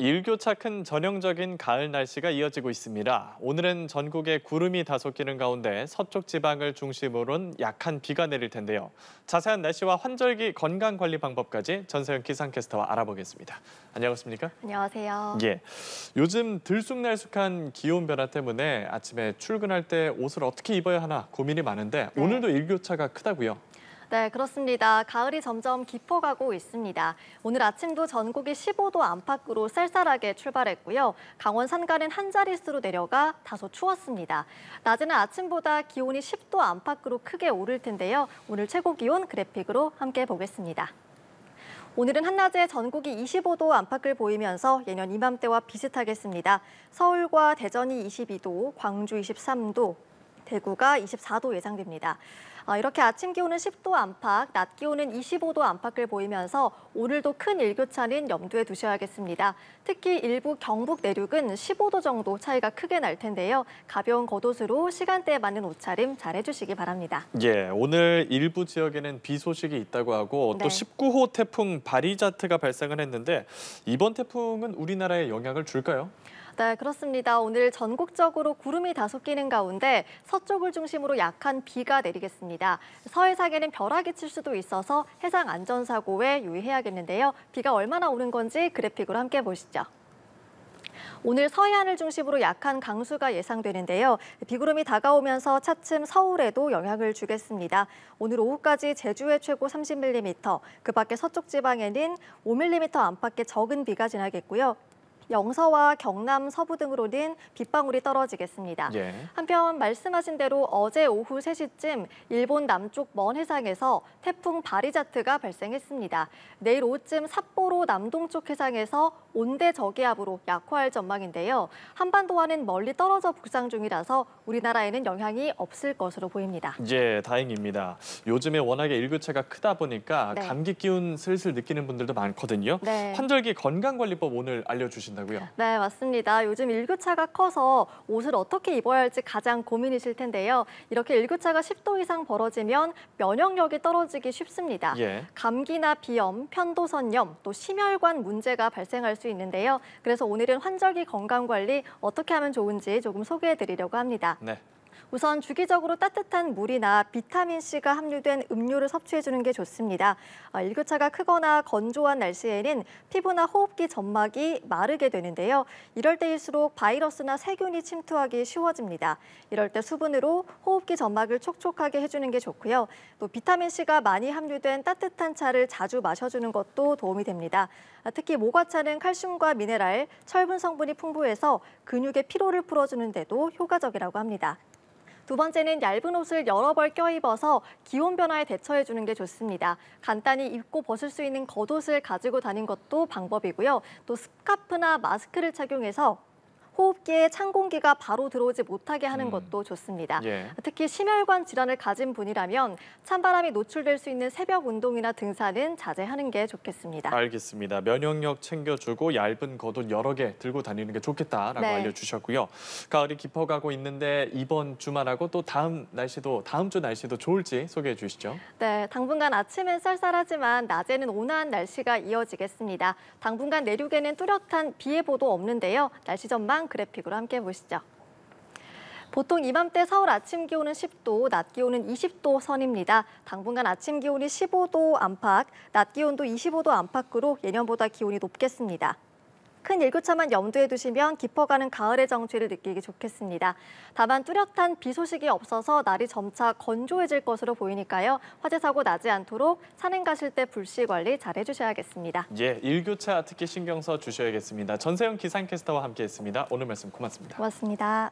일교차 큰 전형적인 가을 날씨가 이어지고 있습니다. 오늘은 전국에 구름이 다소 끼는 가운데 서쪽 지방을 중심으로는 약한 비가 내릴 텐데요. 자세한 날씨와 환절기 건강 관리 방법까지 전세현 기상캐스터와 알아보겠습니다. 안녕하십니까? 안녕하세요. 예. 요즘 들쑥날쑥한 기온 변화 때문에 아침에 출근할 때 옷을 어떻게 입어야 하나 고민이 많은데 네. 오늘도 일교차가 크다고요? 네, 그렇습니다. 가을이 점점 깊어가고 있습니다. 오늘 아침도 전국이 15도 안팎으로 쌀쌀하게 출발했고요. 강원 산간은 한 자릿수로 내려가 다소 추웠습니다. 낮에는 아침보다 기온이 10도 안팎으로 크게 오를 텐데요. 오늘 최고 기온 그래픽으로 함께 보겠습니다. 오늘은 한낮에 전국이 25도 안팎을 보이면서 예년 이맘때와 비슷하겠습니다. 서울과 대전이 22도, 광주 23도, 대구가 24도 예상됩니다. 어, 이렇게 아침 기온은 10도 안팎, 낮 기온은 25도 안팎을 보이면서 오늘도 큰 일교차는 염두에 두셔야겠습니다. 특히 일부 경북 내륙은 15도 정도 차이가 크게 날 텐데요. 가벼운 겉옷으로 시간대에 맞는 옷차림 잘 해주시기 바랍니다. 예, 오늘 일부 지역에는 비 소식이 있다고 하고 또 네. 19호 태풍 바리자트가 발생을 했는데 이번 태풍은 우리나라에 영향을 줄까요? 네, 그렇습니다. 오늘 전국적으로 구름이 다소 끼는 가운데 서쪽을 중심으로 약한 비가 내리겠습니다. 서해상에는 벼락이 칠 수도 있어서 해상 안전사고에 유의해야겠는데요. 비가 얼마나 오는 건지 그래픽으로 함께 보시죠. 오늘 서해안을 중심으로 약한 강수가 예상되는데요. 비구름이 다가오면서 차츰 서울에도 영향을 주겠습니다. 오늘 오후까지 제주에 최고 30mm, 그 밖에 서쪽 지방에는 5mm 안팎의 적은 비가 지나겠고요. 영서와 경남 서부 등으로는 빗방울이 떨어지겠습니다. 예. 한편 말씀하신 대로 어제 오후 3시쯤 일본 남쪽 먼 해상에서 태풍 바리자트가 발생했습니다. 내일 오후쯤 삿포로 남동쪽 해상에서 온대 저기압으로 약화할 전망인데요. 한반도와는 멀리 떨어져 북상 중이라서 우리나라에는 영향이 없을 것으로 보입니다. 예, 다행입니다. 요즘에 워낙에 일교차가 크다 보니까 네. 감기 기운 슬슬 느끼는 분들도 많거든요. 네. 환절기 건강관리법 오늘 알려주신다. 한다고요? 네, 맞습니다. 요즘 일교차가 커서 옷을 어떻게 입어야 할지 가장 고민이실 텐데요. 이렇게 일교차가 10도 이상 벌어지면 면역력이 떨어지기 쉽습니다. 예. 감기나 비염, 편도선염, 또 심혈관 문제가 발생할 수 있는데요. 그래서 오늘은 환절기 건강관리 어떻게 하면 좋은지 조금 소개해드리려고 합니다. 네. 우선 주기적으로 따뜻한 물이나 비타민C가 함유된 음료를 섭취해주는 게 좋습니다. 아, 일교차가 크거나 건조한 날씨에는 피부나 호흡기 점막이 마르게 되는데요. 이럴 때일수록 바이러스나 세균이 침투하기 쉬워집니다. 이럴 때 수분으로 호흡기 점막을 촉촉하게 해주는 게 좋고요. 또 비타민C가 많이 함유된 따뜻한 차를 자주 마셔주는 것도 도움이 됩니다. 아, 특히 모과차는 칼슘과 미네랄, 철분 성분이 풍부해서 근육의 피로를 풀어주는 데도 효과적이라고 합니다. 두 번째는 얇은 옷을 여러 벌 껴입어서 기온 변화에 대처해 주는 게 좋습니다. 간단히 입고 벗을 수 있는 겉옷을 가지고 다닌 것도 방법이고요. 또 스카프나 마스크를 착용해서 호흡기에 찬 공기가 바로 들어오지 못하게 하는 음. 것도 좋습니다. 예. 특히 심혈관 질환을 가진 분이라면 찬바람이 노출될 수 있는 새벽 운동이나 등산은 자제하는 게 좋겠습니다. 알겠습니다. 면역력 챙겨주고 얇은 겉옷 여러 개 들고 다니는 게 좋겠다라고 네. 알려주셨고요. 가을이 깊어가고 있는데 이번 주말하고 또 다음 날씨도 다음 주 날씨도 좋을지 소개해 주시죠. 네, 당분간 아침엔 쌀쌀하지만 낮에는 온화한 날씨가 이어지겠습니다. 당분간 내륙에는 뚜렷한 비 예보도 없는데요. 날씨 전망 그래픽으로 함께 보시죠. 보통 이맘때 서울 아침 기온은 10도, 낮 기온은 20도 선입니다. 당분간 아침 기온이 15도 안팎, 낮 기온도 25도 안팎으로 예년보다 기온이 높겠습니다. 큰 일교차만 염두에 두시면 깊어가는 가을의 정취를 느끼기 좋겠습니다. 다만 뚜렷한 비 소식이 없어서 날이 점차 건조해질 것으로 보이니까요. 화재 사고 나지 않도록 산행 가실 때 불씨 관리 잘 해주셔야겠습니다. 예, 일교차 특히 신경 써 주셔야겠습니다. 전세영 기상캐스터와 함께했습니다. 오늘 말씀 고맙습니다. 고맙습니다.